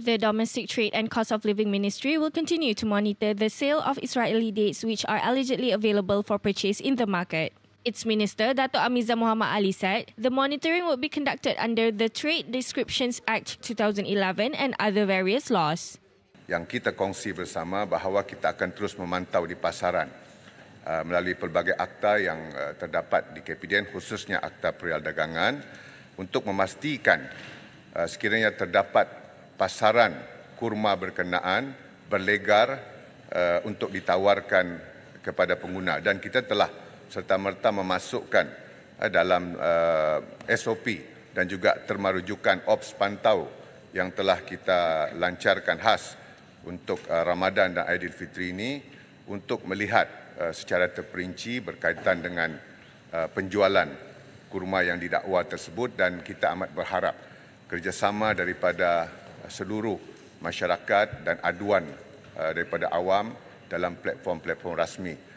The Domestic Trade and Cost of Living Ministry will continue to monitor the sale of Israeli dates which are allegedly available for purchase in the market. Its minister, Dato Amiza Muhammad Ali said, the monitoring will be conducted under the Trade Descriptions Act 2011 and other various laws. Yang kita kongsi bersama bahawa kita akan terus memantau di pasaran uh, melalui pelbagai akta yang uh, terdapat di KPDN khususnya Akta Perial Dagangan untuk memastikan uh, sekiranya terdapat pasaran kurma berkenaan berlegar eh, untuk ditawarkan kepada pengguna dan kita telah serta-merta memasukkan eh, dalam eh, SOP dan juga termarujukan ops pantau yang telah kita lancarkan khas untuk Ramadan dan Aidilfitri ini untuk melihat secara terperinci berkaitan dengan penjualan kurma yang didakwa tersebut dan kita amat berharap kerjasama daripada seluruh masyarakat dan aduan uh, daripada awam dalam platform-platform rasmi.